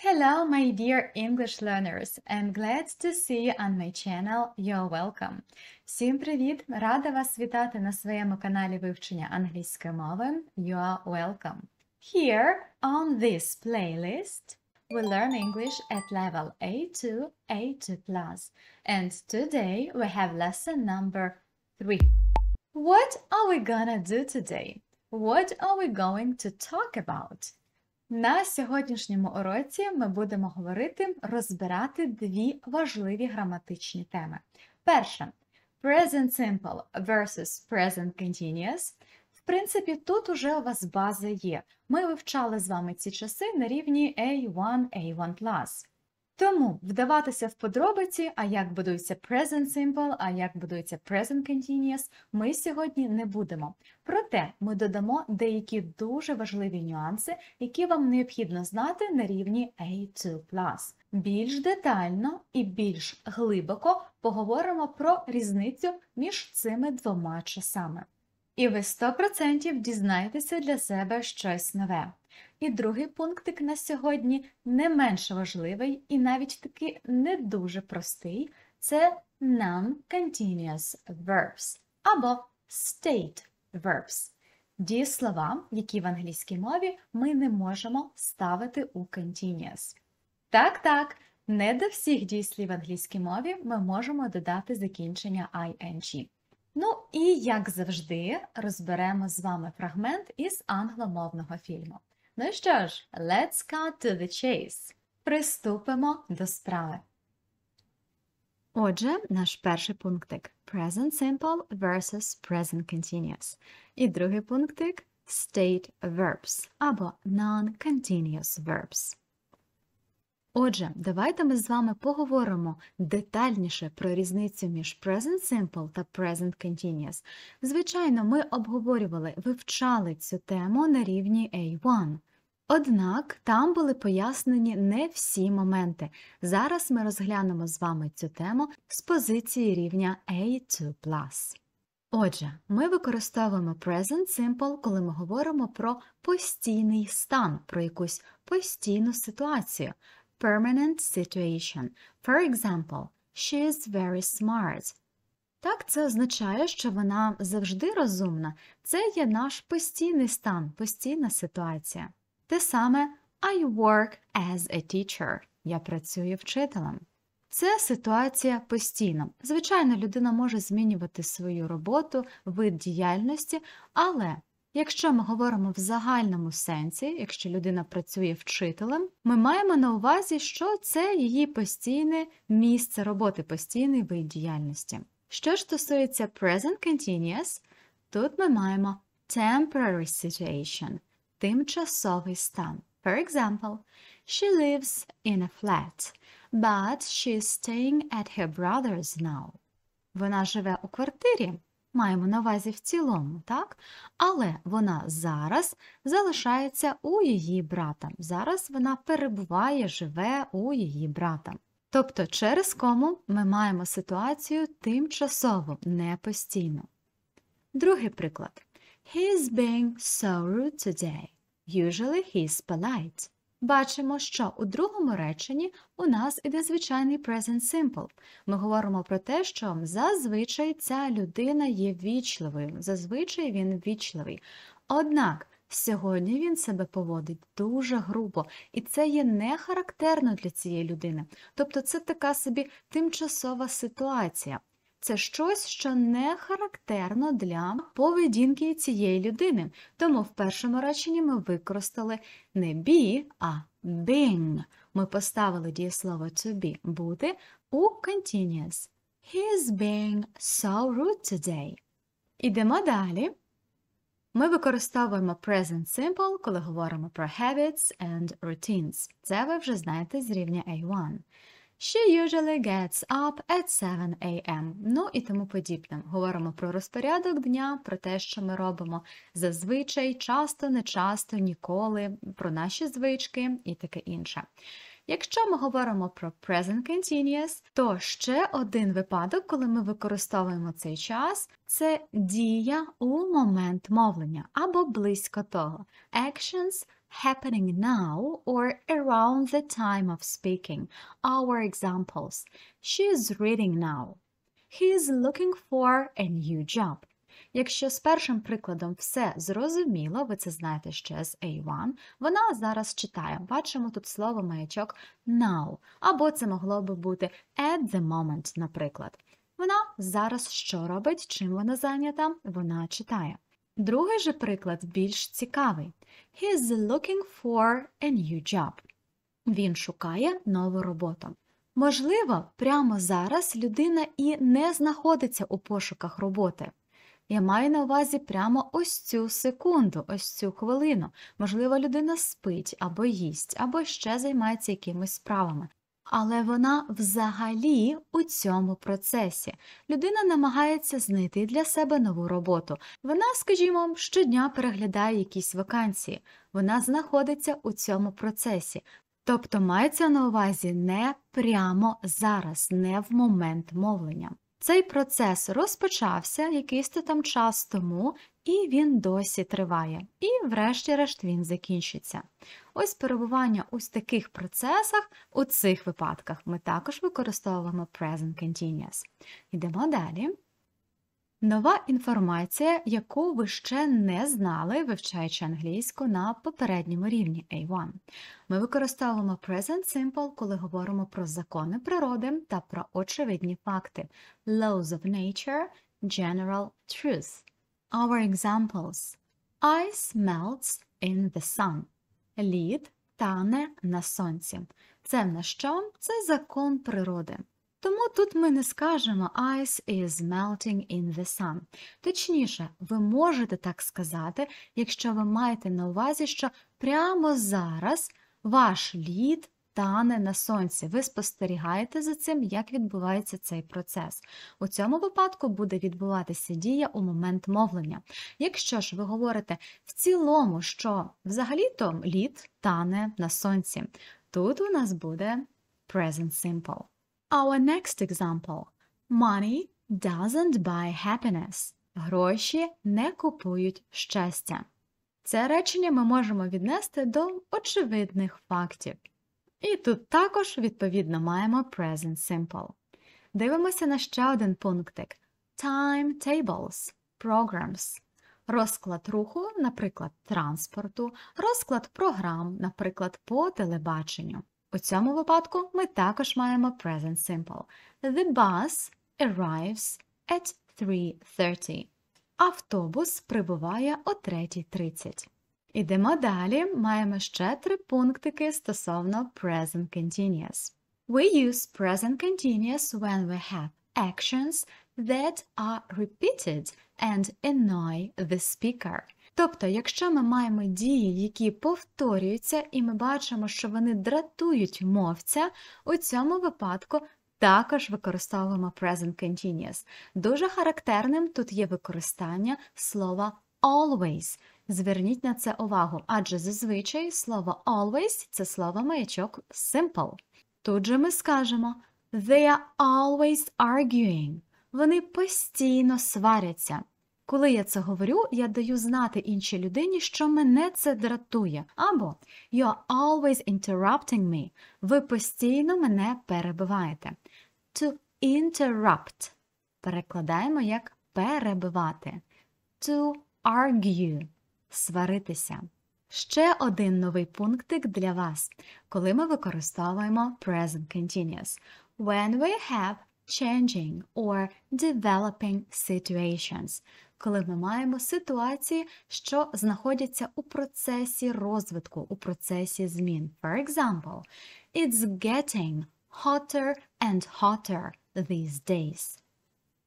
Hello, my dear English learners! I'm glad to see you on my channel. You're welcome! Всім привіт! Рада вас вітати на своєму каналі вивчення англійської мови. You're welcome! Here on this playlist we learn English at level A2, A2+. And today we have lesson number 3. What are we gonna do today? What are we going to talk about? На сьогоднішньому уроці ми будемо говорити розбирати дві важливі граматичні теми. Перша present simple versus present continuous. В принципі, тут уже у вас база є. Ми вивчали з вами ці часи на рівні A1, A1+. Тому вдаватися в подробиці, а як будується present simple, а як будується present continuous, ми сьогодні не будемо. Проте ми додамо деякі дуже важливі нюанси, які вам необхідно знати на рівні A2. Більш детально і більш глибоко поговоримо про різницю між цими двома часами. І ви 100% дізнаєтеся для себе щось нове. І другий пунктик на сьогодні не менш важливий і навіть таки не дуже простий це non-continuous verbs або state verbs. Дієслова, які в англійській мові ми не можемо ставити у continuous. Так, так, не до всіх дієслів в англійській мові ми можемо додати закінчення ing. Ну і як завжди, розберемо з вами фрагмент із англомовного фільму. Ну що ж, let's cut to the chase. Приступимо до справи. Отже, наш перший пунктик Present Simple versus Present Continuous. І другий пунктик State verbs або non-continuous verbs. Отже, давайте ми з вами поговоримо детальніше про різницю між Present Simple та Present Continuous. Звичайно, ми обговорювали, вивчали цю тему на рівні A1. Однак там були пояснені не всі моменти. Зараз ми розглянемо з вами цю тему з позиції рівня A2. Отже, ми використовуємо Present Simple, коли ми говоримо про постійний стан, про якусь постійну ситуацію permanent situation. For example, she is very smart. Так, це означає, що вона завжди розумна. Це є наш постійний стан, постійна ситуація. Те саме I work as a teacher. Я працюю вчителем. Це ситуація постійна. Звичайно, людина може змінювати свою роботу, вид діяльності, але Якщо ми говоримо в загальному сенсі, якщо людина працює вчителем, ми маємо на увазі, що це її постійне місце роботи, постійний вид діяльності. Що ж стосується present continuous, тут ми маємо temporary situation, тимчасовий стан. For example, she lives in a flat, but she's staying at her brother's now. Вона живе у квартирі, маємо на увазі в цілому, так? але вона зараз залишається у її брата. Зараз вона перебуває, живе у її брата. Тобто, через кому ми маємо ситуацію тимчасово, не постійно. Другий приклад. He is being so rude today. Usually he is polite. Бачимо, що у другому реченні у нас іде звичайний present simple. Ми говоримо про те, що зазвичай ця людина є вічливою, зазвичай він вічливий. Однак сьогодні він себе поводить дуже грубо, і це є не характерно для цієї людини. Тобто це така собі тимчасова ситуація це щось, що не характерно для поведінки цієї людини. Тому в першому реченні ми використали не be, а being. Ми поставили дієслово to be бути у continuous. He's being so rude today. Ідемо далі. Ми використовуємо present simple, коли говоримо про habits and routines. Це ви вже знаєте з рівня A1. She usually gets up at 7 a.m. Ну і тому подібне. Говоримо про розпорядок дня, про те, що ми робимо зазвичай, часто, не часто, ніколи, про наші звички і таке інше. Якщо ми говоримо про present continuous, то ще один випадок, коли ми використовуємо цей час, це дія у момент мовлення або близько того. Actions happening now or around the time of speaking Our examples. She is reading now. He is looking for a new job. Якщо з першим прикладом все зрозуміло, ви це знаєте ще з A1, вона зараз читає. Бачимо тут слово маячок now. Або це могло би бути at the moment, наприклад. Вона зараз що робить, чим вона зайнята? Вона читає. Другий же приклад більш цікавий. He's looking for a new job. Він шукає нову роботу. Можливо, прямо зараз людина і не знаходиться у пошуках роботи. Я маю на увазі прямо ось цю секунду, ось цю хвилину. Можливо, людина спить або їсть, або ще займається якимись справами але вона взагалі у цьому процесі. Людина намагається знайти для себе нову роботу. Вона, скажімо, щодня переглядає якісь вакансії, вона знаходиться у цьому процесі. Тобто мається на увазі не прямо зараз, не в момент мовлення. Цей процес розпочався якийсь там час тому, і він досі триває. І, врешті-решт, він закінчиться. Ось перебування у таких процесах, у цих випадках ми також використовуємо Present Continuous. Йдемо далі. Нова інформація, яку ви ще не знали, вивчаючи англійську на попередньому рівні A1. Ми використовуємо Present Simple, коли говоримо про закони природи та про очевидні факти. Laws of nature, general truth. Our examples. Ice melts in the sun. Лід тане на сонці. Це на що? Це закон природи. Тому тут ми не скажемо ice is melting in the sun. Точніше, ви можете так сказати, якщо ви маєте на увазі, що прямо зараз ваш лід тане на сонці. Ви спостерігаєте за цим, як відбувається цей процес. У цьому випадку буде відбуватися дія у момент мовлення. Якщо ж ви говорите в цілому, що взагалі-то лід тане на сонці, тут у нас буде present simple. Our next example. Money doesn't buy happiness. Гроші не купують щастя. Це речення ми можемо віднести до очевидних фактів. І тут також, відповідно, маємо present simple. Дивимося на ще один пунктик: timetables, programs. Розклад руху, наприклад, транспорту, розклад програм, наприклад, по телебаченню. У цьому випадку ми також маємо present simple. The bus arrives at 3.30. Автобус прибуває о 3.30. Ідемо далі. Маємо ще три пунктики стосовно present continuous. We use present continuous when we have actions that are repeated and annoy the speaker. Тобто, якщо ми маємо дії, які повторюються, і ми бачимо, що вони дратують мовця, у цьому випадку також використовуємо present continuous. Дуже характерним тут є використання слова always. Зверніть на це увагу, адже зазвичай слово always це слово маячок simple. Тут же ми скажемо they are always arguing. Вони постійно сваряться. Коли я це говорю, я даю знати іншій людині, що мене це дратує. Або «You are always interrupting me. Ви постійно мене перебиваєте. To interrupt перекладаємо як перебивати. To argue сваритися. Ще один новий пунктик для вас, коли ми використовуємо present continuous. When we have changing or developing situations, коли ми маємо ситуації, що знаходяться у процесі розвитку, у процесі змін. For example, it's getting hotter and hotter these days.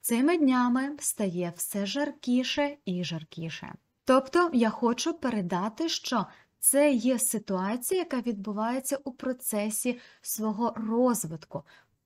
Цими днями стає все жаркіше і жаркіше. Тобто я хочу передати, що це є ситуація, яка відбувається у процесі свого розвитку,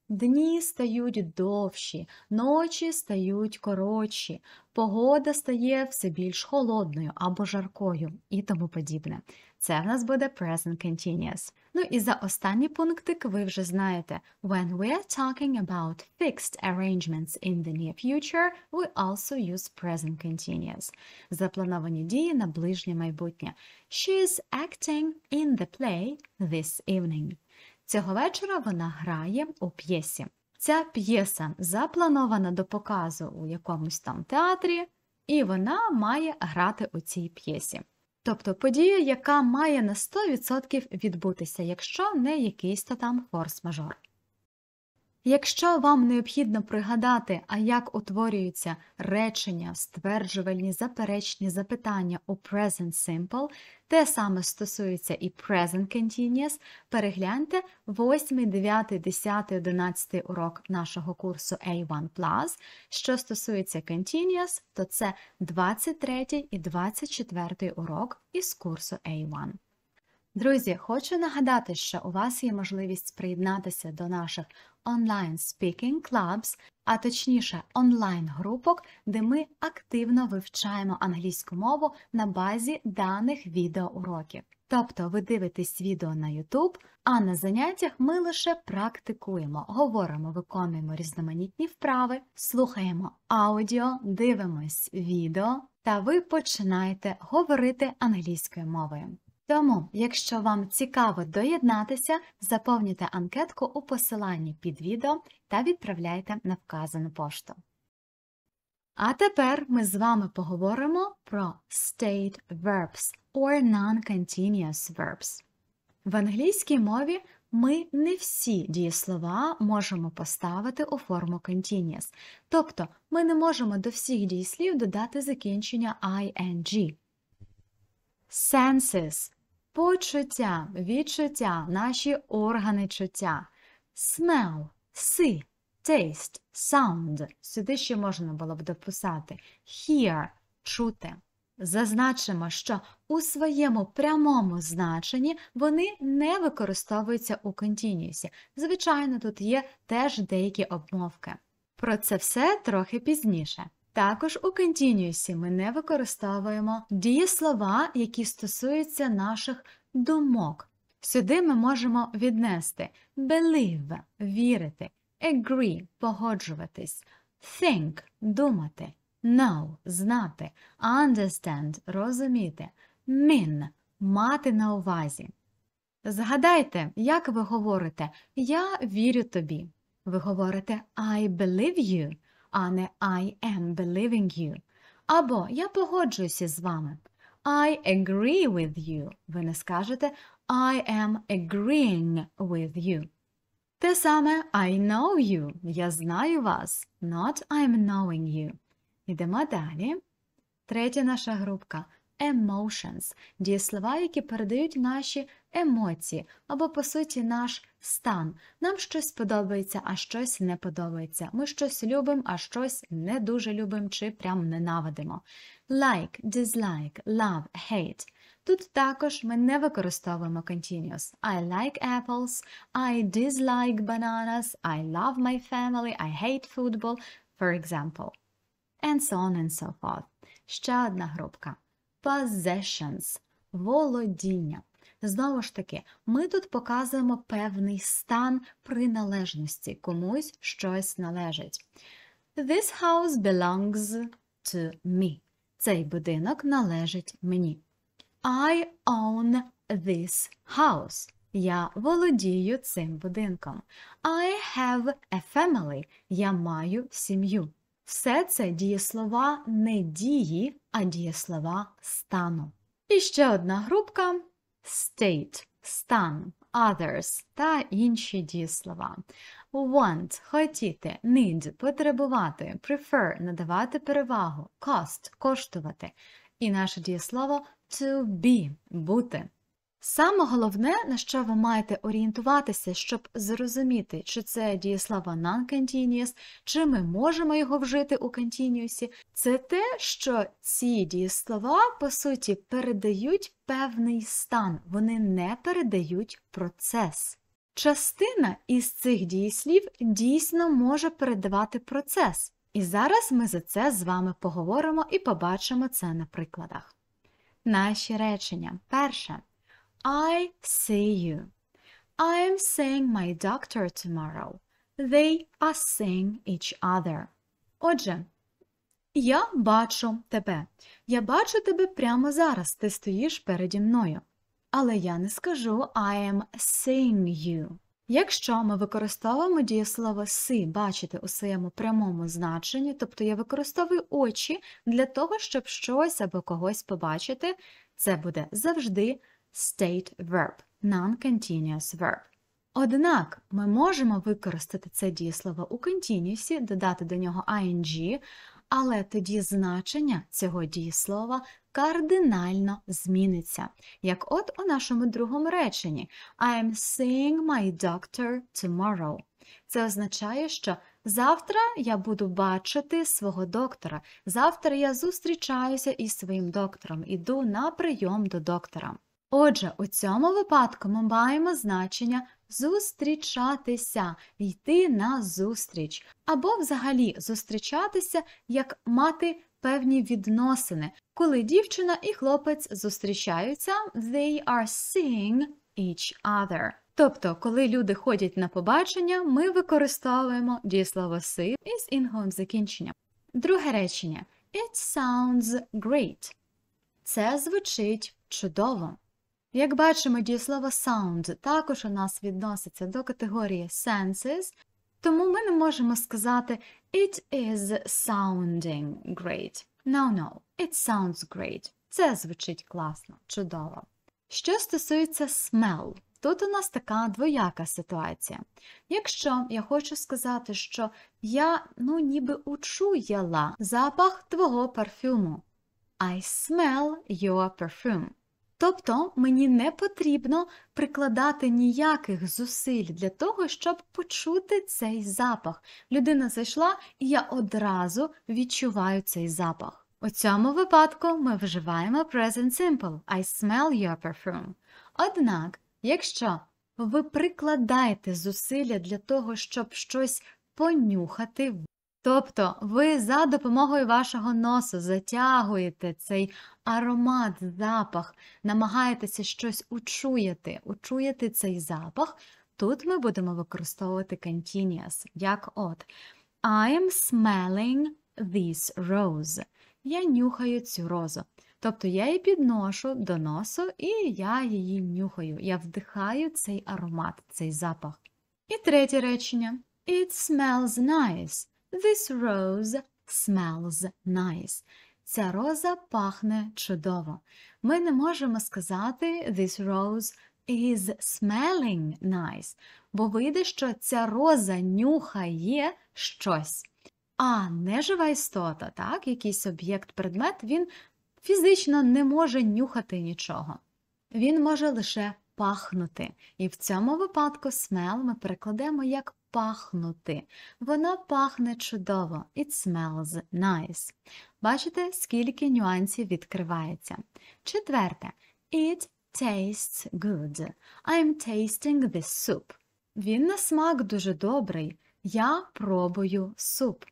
Дні стають довші, ночі стають коротші, погода стає все більш холодною або жаркою і тому подібне. Це в нас буде present continuous. Ну і за останній пунктик ви вже знаєте. When we are talking about fixed arrangements in the near future, we also use present continuous. Заплановані дії на ближнє майбутнє. She is acting in the play this evening. Цього вечора вона грає у п'єсі. Ця п'єса запланована до показу у якомусь там театрі, і вона має грати у цій п'єсі. Тобто подія, яка має на 100% відбутися, якщо не якийсь то там форс-мажор. Якщо вам необхідно пригадати, а як утворюються речення, стверджувальні, заперечні запитання у Present Simple, те саме стосується і Present Continuous, перегляньте 8, 9, 10, 11 урок нашого курсу A1, що стосується Continuous, то це 23 і 24 урок із курсу A1. Друзі, хочу нагадати, що у вас є можливість приєднатися до наших онлайн Speaking Clubs, а точніше онлайн-групок, де ми активно вивчаємо англійську мову на базі даних відеоуроків. Тобто ви дивитесь відео на YouTube, а на заняттях ми лише практикуємо, говоримо, виконуємо різноманітні вправи, слухаємо аудіо, дивимось відео, та ви починаєте говорити англійською мовою. Тому, якщо вам цікаво доєднатися, заповнюйте анкетку у посиланні під відео та відправляйте на вказану пошту. А тепер ми з вами поговоримо про state verbs or non-continuous verbs. В англійській мові ми не всі дієслова можемо поставити у форму continuous, тобто ми не можемо до всіх дієслів додати закінчення ing senses – почуття, відчуття, наші органи чуття, smell – си, taste, sound. Сюди ще можна було б дописати hear – чути. Зазначимо, що у своєму прямому значенні вони не використовуються у контініусі. Звичайно, тут є теж деякі обмовки. Про це все трохи пізніше. Також у Continuous ми не використовуємо дієслова, які стосуються наших думок. Сюди ми можемо віднести believe вірити, agree погоджуватись, think думати, know знати, understand розуміти, mean мати на увазі. Згадайте, як ви говорите Я вірю тобі. Ви говорите I believe you а не I am believing you. Або я погоджуюся з вами. I agree with you. Ви не скажете I am agreeing with you. Те саме I know you. Я знаю вас. Not I'm knowing you. Йдемо далі. Третя наша групка emotions – дієслова, які передають наші емоції або, по суті, наш стан. Нам щось подобається, а щось не подобається. Ми щось любимо, а щось не дуже любимо чи прям ненавидимо. Like, dislike, love, hate. Тут також ми не використовуємо continuous. I like apples, I dislike bananas, I love my family, I hate football, for example. And so on and so forth. Ще одна групка possessions – володіння. Знову ж таки, ми тут показуємо певний стан приналежності, комусь щось належить. This house belongs to me. Цей будинок належить мені. I own this house. Я володію цим будинком. I have a family. Я маю сім'ю. Все це дієслова не дії, а дієслова стану. І ще одна групка state, стан, others та інші дієслова. Want хотіти, need потребувати, prefer надавати перевагу, cost коштувати. І наше дієслово to be бути. Саме головне, на що ви маєте орієнтуватися, щоб зрозуміти, чи це дієслава non continuous, чи ми можемо його вжити у continuous, це те, що ці дієслова, по суті, передають певний стан, вони не передають процес. Частина із цих дієслів дійсно може передавати процес, і зараз ми за це з вами поговоримо і побачимо це на прикладах. Наші речення. Перше. I see you. I am seeing my doctor tomorrow. They are seeing each other. Отже, я бачу тебе. Я бачу тебе прямо зараз. Ти стоїш переді мною. Але я не скажу I am seeing you. Якщо ми використовуємо дієслово си бачити у своєму прямому значенні, тобто я використовую очі для того, щоб щось або когось побачити, це буде завжди state verb, non-continuous verb. Однак ми можемо використати це дієслово у continuous, додати до нього ing, але тоді значення цього дієслова кардинально зміниться. Як от у нашому другому реченні I am seeing my doctor tomorrow. Це означає, що завтра я буду бачити свого доктора. Завтра я зустрічаюся із своїм доктором, іду на прийом до доктора. Отже, у цьому випадку ми маємо значення зустрічатися, йти на зустріч, або взагалі зустрічатися, як мати певні відносини, коли дівчина і хлопець зустрічаються, they are seeing each other. Тобто, коли люди ходять на побачення, ми використовуємо дієслово see із інговим закінченням. Друге речення It sounds great. Це звучить чудово. Як бачимо, дієслово sound також у нас відноситься до категорії senses, тому ми не можемо сказати It is sounding great. No, no, it sounds great. Це звучить класно, чудово. Що стосується smell, тут у нас така двояка ситуація. Якщо я хочу сказати, що я ну, ніби учуяла запах твого парфюму, I smell your perfume. Тобто мені не потрібно прикладати ніяких зусиль для того, щоб почути цей запах. Людина зайшла, і я одразу відчуваю цей запах. У цьому випадку ми вживаємо present simple I smell your perfume. Однак, якщо ви прикладаєте зусилля для того, щоб щось понюхати, Тобто ви за допомогою вашого носу затягуєте цей аромат, запах, намагаєтеся щось учуяти, учуяти цей запах. Тут ми будемо використовувати continuous, як от I'm smelling this rose. Я нюхаю цю розу. Тобто я її підношу до носу і я її нюхаю. Я вдихаю цей аромат, цей запах. І третє речення: It smells nice. This rose smells nice. Ця роза пахне чудово. Ми не можемо сказати This rose is smelling nice, бо вийде, що ця роза нюхає щось. А нежива істота, так, якийсь об'єкт, предмет, він фізично не може нюхати нічого. Він може лише пахнути. І в цьому випадку smell ми перекладемо як пахнути. Вона пахне чудово. It smells nice. Бачите, скільки нюансів відкривається. Четверте, it tastes good. I'm tasting this soup. Він на смак дуже добрий. Я пробую суп.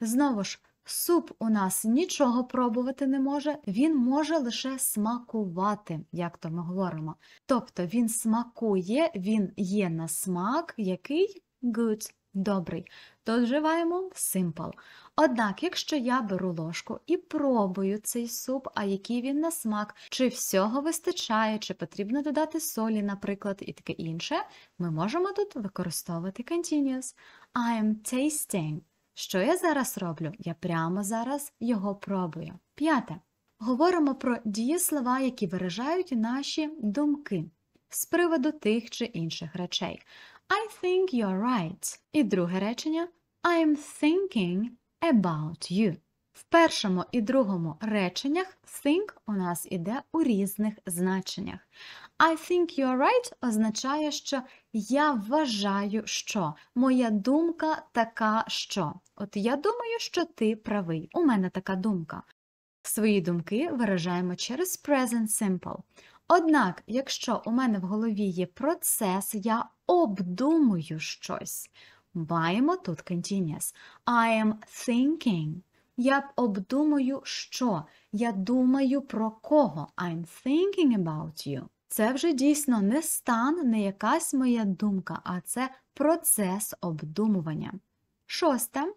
Знову ж, Суп у нас нічого пробувати не може, він може лише смакувати, як то ми говоримо. Тобто він смакує, він є на смак, який good, добрий. То вживаємо simple. Однак, якщо я беру ложку і пробую цей суп, а який він на смак, чи всього вистачає, чи потрібно додати солі, наприклад, і таке інше, ми можемо тут використовувати continuous. I am tasting. Що я зараз роблю? Я прямо зараз його пробую. П'яте. Говоримо про дієслова, які виражають наші думки з приводу тих чи інших речей. I think you're right. І друге речення I'm thinking about you. В першому і другому реченнях think у нас іде у різних значеннях. I think you are right означає, що я вважаю, що моя думка така, що. От я думаю, що ти правий. У мене така думка. Свої думки виражаємо через present simple. Однак, якщо у мене в голові є процес, я обдумую щось. Маємо тут continuous. I am thinking. Я обдумую, що. Я думаю про кого. I'm thinking about you. Це вже дійсно не стан, не якась моя думка, а це процес обдумування. Шосте.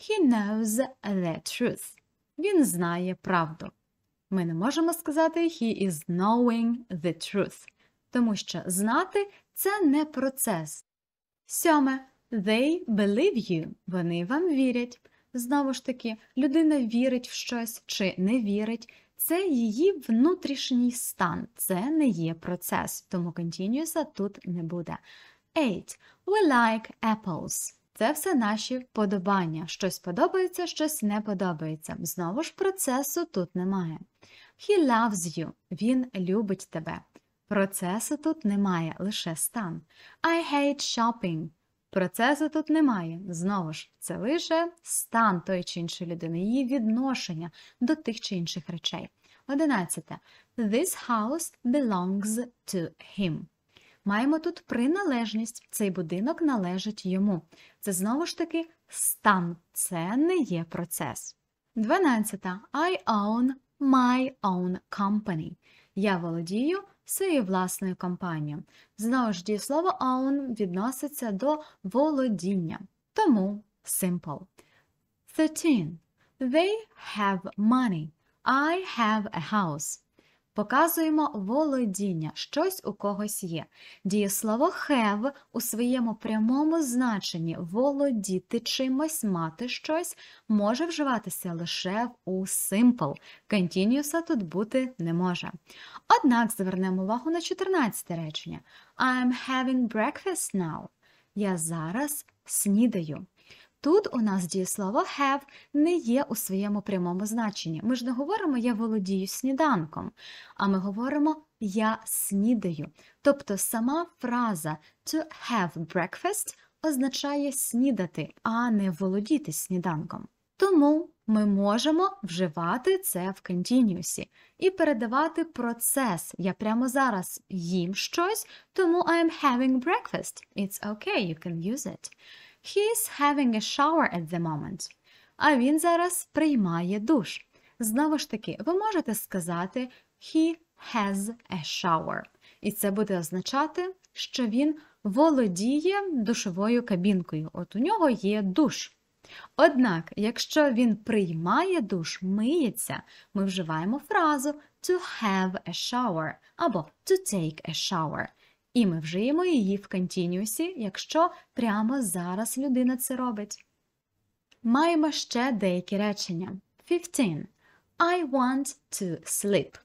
He knows the truth. Він знає правду. Ми не можемо сказати he is knowing the truth, тому що знати це не процес. Сьоме. They believe you. Вони вам вірять. Знову ж таки, людина вірить в щось чи не вірить, це її внутрішній стан. Це не є процес, тому continuous тут не буде. 8. We like apples. Це все наші вподобання. Щось подобається, щось не подобається. Знову ж процесу тут немає. He loves you. Він любить тебе. Процесу тут немає, лише стан. I hate shopping. Процесу тут немає. Знову ж, це лише стан тої чи іншої людини, її відношення до тих чи інших речей. Одинадцяте. This house belongs to him. Маємо тут приналежність. Цей будинок належить йому. Це знову ж таки стан. Це не є процес. Дванадцята. I own my own company. Я володію своєю власною компанією. Знову ж діє слово own відноситься до володіння. Тому simple. 13. They have money. I have a house. Показуємо володіння, щось у когось є. Дієслово have у своєму прямому значенні володіти чимось, мати щось може вживатися лише у simple. Контініуса тут бути не може. Однак звернемо увагу на 14 речення. I'm having breakfast now. Я зараз снідаю. Тут у нас дієслово have не є у своєму прямому значенні. Ми ж не говоримо я володію сніданком, а ми говоримо я снідаю. Тобто сама фраза to have breakfast означає снідати, а не володіти сніданком. Тому ми можемо вживати це в континіусі і передавати процес. Я прямо зараз їм щось, тому I'm having breakfast. It's okay, you can use it. He's having a shower at the moment. А він зараз приймає душ. Знову ж таки, ви можете сказати he has a shower. І це буде означати, що він володіє душовою кабінкою. От у нього є душ. Однак, якщо він приймає душ, миється, ми вживаємо фразу to have a shower або to take a shower. І ми вжиємо її в контініусі, якщо прямо зараз людина це робить. Маємо ще деякі речення. 15. I want to sleep.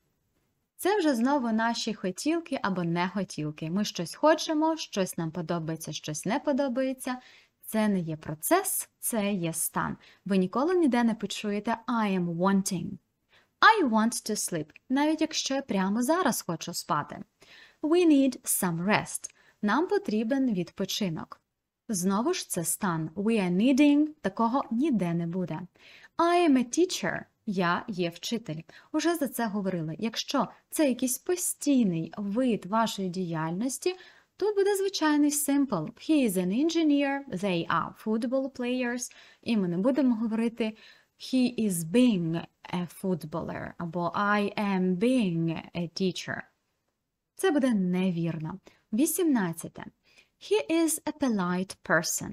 Це вже знову наші хотілки або не нехотілки. Ми щось хочемо, щось нам подобається, щось не подобається. Це не є процес, це є стан. Ви ніколи ніде не почуєте I am wanting. I want to sleep, навіть якщо я прямо зараз хочу спати. We need some rest. Нам потрібен відпочинок. Знову ж це стан. We are needing. Такого ніде не буде. I am a teacher. Я є вчитель. Уже за це говорили. Якщо це якийсь постійний вид вашої діяльності, тут буде звичайний simple. He is an engineer, they are football players, і ми не будемо говорити he is being a footballer або I am being a teacher. Це буде невірно. 18. He is a polite person.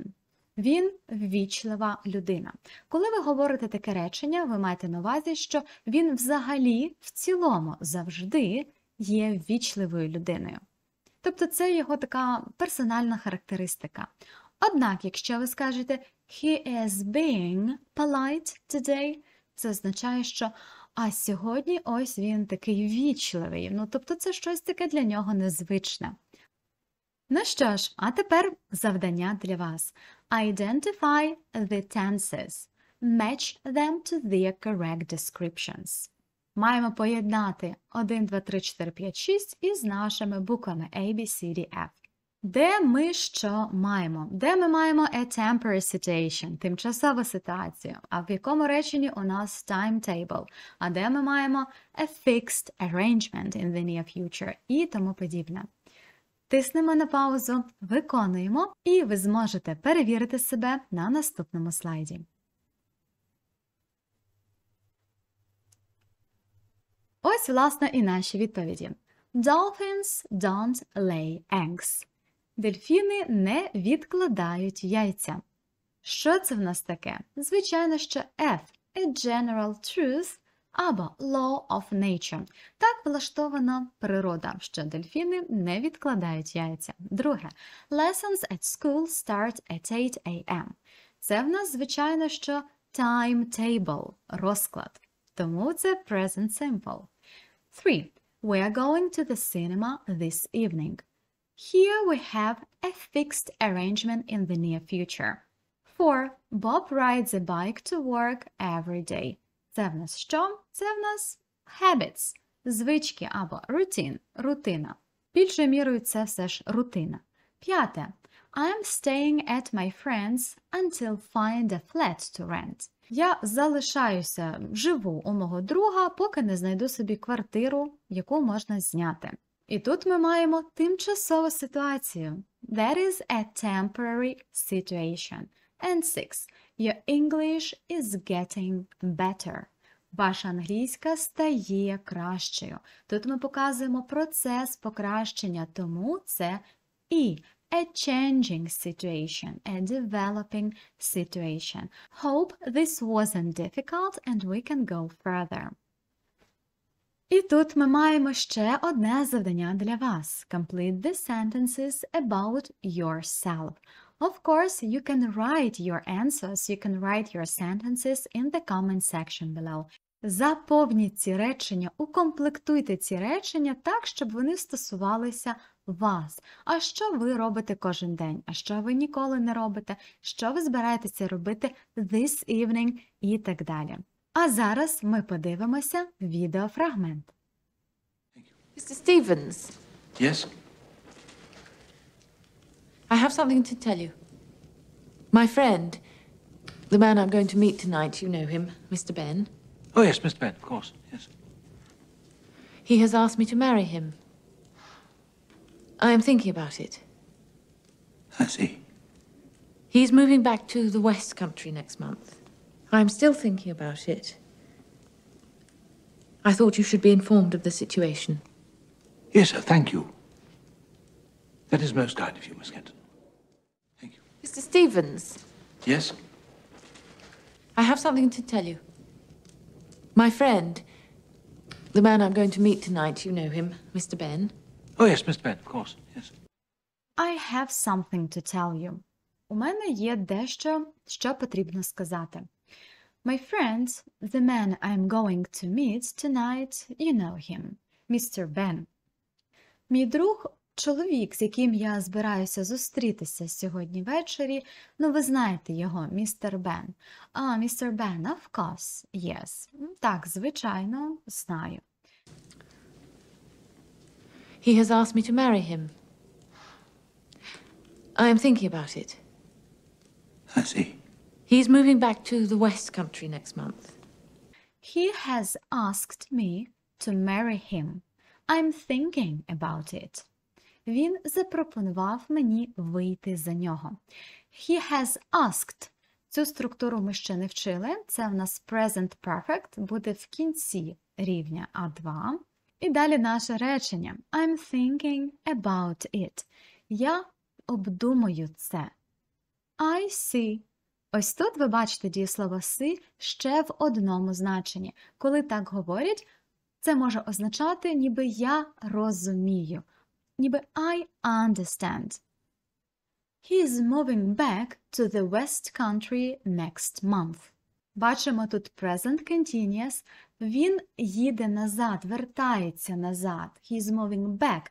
Він ввічлива людина. Коли ви говорите таке речення, ви маєте на увазі, що він взагалі в цілому завжди є ввічливою людиною. Тобто це його така персональна характеристика. Однак, якщо ви скажете he is being polite today, це означає, що а сьогодні ось він такий вічливий. Ну тобто, це щось таке для нього незвичне. Ну що ж, а тепер завдання для вас: Identify the tenses. Match them to their correct descriptions. Маємо поєднати 1, 2, 3, 4, 5, 6 із нашими буквами A, B, C, D, F. Де ми що маємо? Де ми маємо a temporary situation, тимчасову ситуацію, а в якому реченні у нас timetable, а де ми маємо a fixed arrangement in the near future і тому подібне. Тиснемо на паузу, виконуємо, і ви зможете перевірити себе на наступному слайді. Ось, власне, і наші відповіді. Dolphins don't lay eggs. Дельфіни не відкладають яйця. Що це в нас таке? Звичайно, що F a general truth або law of nature. Так влаштована природа, що дельфіни не відкладають яйця. Друге, lessons at school start at 8 am. Це в нас, звичайно, що timetable розклад. Тому це present simple. 3. We are going to the cinema this evening. Here we have a fixed arrangement in the near future. 4. Bob rides a bike to work every day. Це в нас що? Це в нас habits, звички або routine, рутина. Більше мірою це все ж рутина. П'яте. I'm staying at my friends until find a flat to rent. Я залишаюся живу у мого друга, поки не знайду собі квартиру, яку можна зняти. І тут ми маємо тимчасову ситуацію. That is a temporary situation. And six. Your English is getting better. Ваша англійська стає кращою. Тут ми показуємо процес покращення, тому це і. A changing situation, a developing situation. Hope this wasn't difficult and we can go further. І тут ми маємо ще одне завдання для вас: Complete the sentences about yourself. Of course, you can write your answers, you can write your sentences in the comment section below. Заповніть ці речення, укомплектуйте ці речення так, щоб вони стосувалися вас. А що ви робите кожен день? А що ви ніколи не робите? Що ви збираєтеся робити this evening і так далі. А зараз ми подивимося відеофрагмент. Mr. Stevens, Yes? I have something to tell you. My friend, the man I'm going to meet tonight, you know him, Mr. Ben, Oh, yes, Mr. Ben, of course. Yes. he has asked me to marry him. I am thinking about it. I see. He's moving back to the West Country next month. I'm still thinking about it. I thought you should be informed of the situation. Yes, sir, thank you. That is most kind of you, Miss Kenton. Thank you. Mr. Stevens. Yes? I have something to tell you. My friend, the man I'm going to meet tonight, you know him, Mr. Ben. Oh, yes, Mr. Ben, of course, yes. I have something to tell you. У мене є дещо, що потрібно сказати. My friend, the man I'm going to meet tonight, you know him, Mr. Ben. Мій друг, чоловік, з яким я збираюся зустрітися сьогодні ввечері, ну ви знаєте його, містер Бен. А, містер Бен, of course, yes. Так, звичайно, знаю. He has asked me to marry him. I am thinking about it. I see. He's moving back to the West Country next month. He has asked me to marry him. I'm thinking about it. Він запропонував мені вийти за нього. He has asked. Цю структуру ми ще не вчили. Це в нас present perfect буде в кінці рівня А2. І далі наше речення. I'm thinking about it. Я обдумаю це. I see Ось тут ви бачите дієслово си ще в одному значенні. Коли так говорять, це може означати, ніби я розумію, ніби I understand. He's moving back to the West Country next month. Бачимо тут present continuous. Він їде назад, вертається назад. He's moving back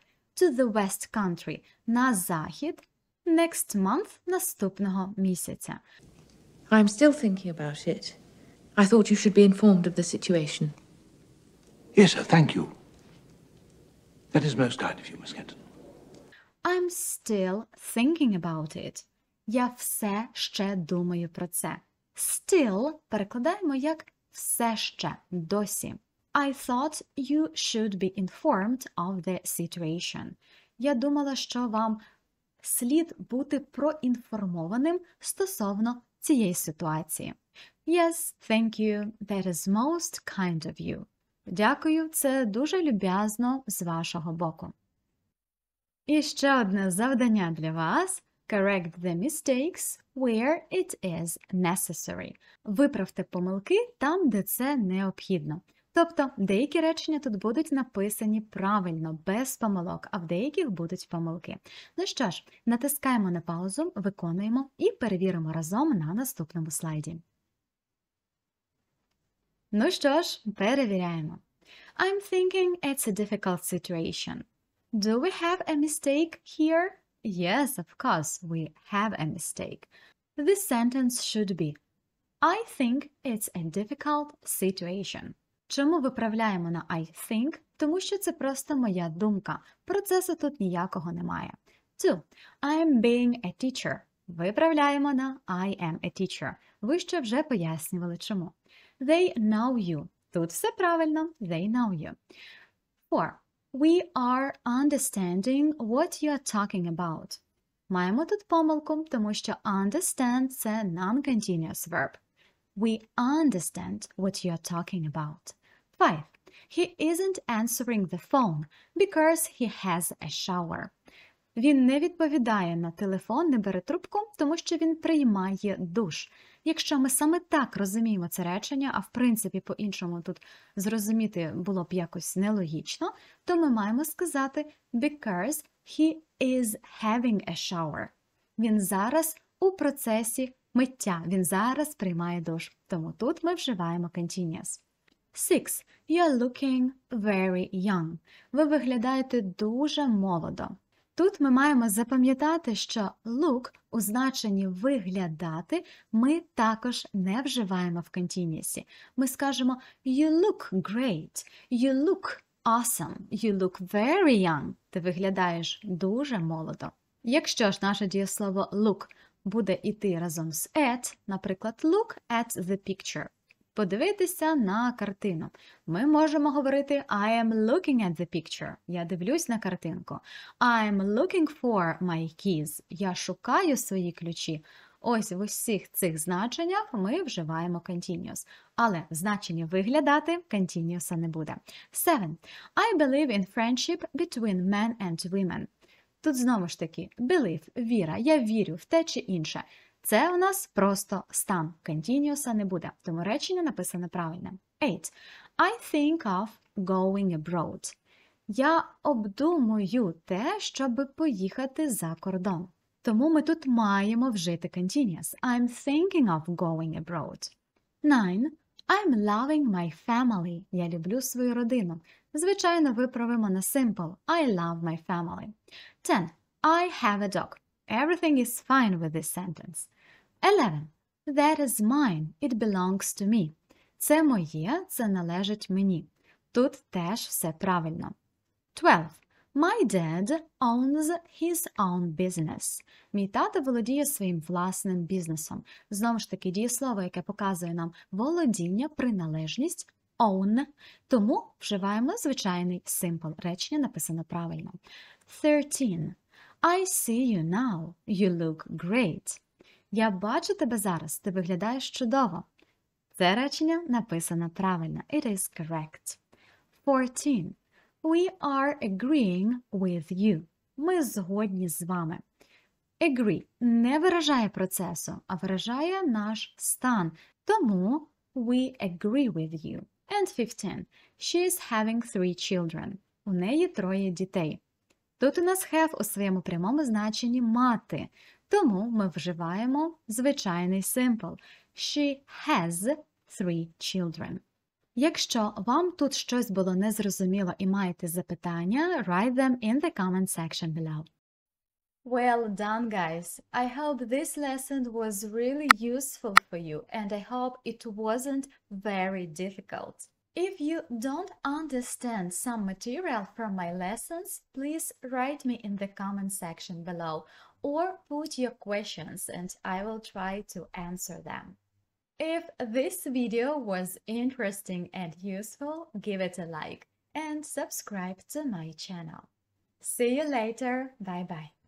to the West Country на захід next month наступного місяця. I'm still thinking about it. I thought you should be informed of the situation. Yes, sir, thank you. That is most kind of you, Miss Kenton. I'm still thinking about it. Я все ще думаю про це. Still перекладаємо як все ще досі. I thought you should be informed of the situation. Я думала, що вам слід бути проінформованим стосовно цієї ситуації. Yes, thank you. That is most kind of you. Дякую, це дуже люб'язно з вашого боку. І ще одне завдання для вас. Correct the mistakes where it is necessary. Виправте помилки там, де це необхідно. Тобто деякі речення тут будуть написані правильно, без помилок, а в деяких будуть помилки. Ну що ж, натискаємо на паузу, виконуємо і перевіримо разом на наступному слайді. Ну що ж, перевіряємо. I'm thinking it's a difficult situation. Do we have a mistake here? Yes, of course, we have a mistake. This sentence should be I think it's a difficult situation. Чому виправляємо на I think? Тому що це просто моя думка. Процесу тут ніякого немає. 2. I'm being a teacher. Виправляємо на I am a teacher. Ви ще вже пояснювали чому. They know you. Тут все правильно. They know you. 4. We are understanding what you are talking about. Маємо тут помилку, тому що understand це non-continuous verb. We understand what you are talking about. 5. He isn't answering the phone because he has a shower. Він не відповідає на телефон, не бере трубку, тому що він приймає душ. Якщо ми саме так розуміємо це речення, а в принципі, по-іншому тут зрозуміти було б якось нелогічно, то ми маємо сказати because he is having a shower. Він зараз у процесі миття, він зараз приймає душ. Тому тут ми вживаємо continuous. Six. You're looking very young. Ви виглядаєте дуже молодо. Тут ми маємо запам'ятати, що look у значенні виглядати ми також не вживаємо в континіусі. Ми скажемо you look great, you look awesome, you look very young. Ти виглядаєш дуже молодо. Якщо ж наше дієслово look буде йти разом з at, наприклад, look at the picture подивитися на картину. Ми можемо говорити I am looking at the picture. Я дивлюсь на картинку. I am looking for my keys. Я шукаю свої ключі. Ось в усіх цих значеннях ми вживаємо continuous. Але в значенні виглядати continuous не буде. 7. I believe in friendship between men and women. Тут знову ж таки believe – віра, я вірю в те чи інше. Це у нас просто стан. Continuous не буде, тому речення написане правильно. 8. I think of going abroad. Я обдумую те, щоб поїхати за кордон. Тому ми тут маємо вжити continuous. I'm thinking of going abroad. 9. I'm loving my family. Я люблю свою родину. Звичайно, виправимо на simple. I love my family. 10. I have a dog. Everything is fine with this sentence. Eleven. That is mine. It belongs to me. Це моє, це належить мені. Тут теж все правильно. 12. My dad owns his own business. Мій тато володіє своїм власним бізнесом. Знову ж таки, дієслово, яке показує нам володіння, приналежність own. Тому вживаємо звичайний симпл. Речення написано правильно. 13. I see you now. You look great. Я бачу тебе зараз, ти виглядаєш чудово. Це речення написано правильно. It is correct. 14. We are agreeing with you. Ми згодні з вами. Agree не виражає процесу, а виражає наш стан. Тому we agree with you. And 15. She is having three children. У неї троє дітей. Тут у нас have у своєму прямому значенні мати. Тому ми вживаємо звичайний simple. She has three children. Якщо вам тут щось було незрозуміло і маєте запитання, write them in the comment section below. Well done, guys. I hope this lesson was really useful for you, and I hope it wasn't very difficult. If you don't understand some material from my lessons, please write me in the comment section below or put your questions and I will try to answer them. If this video was interesting and useful, give it a like and subscribe to my channel. See you later. Bye bye.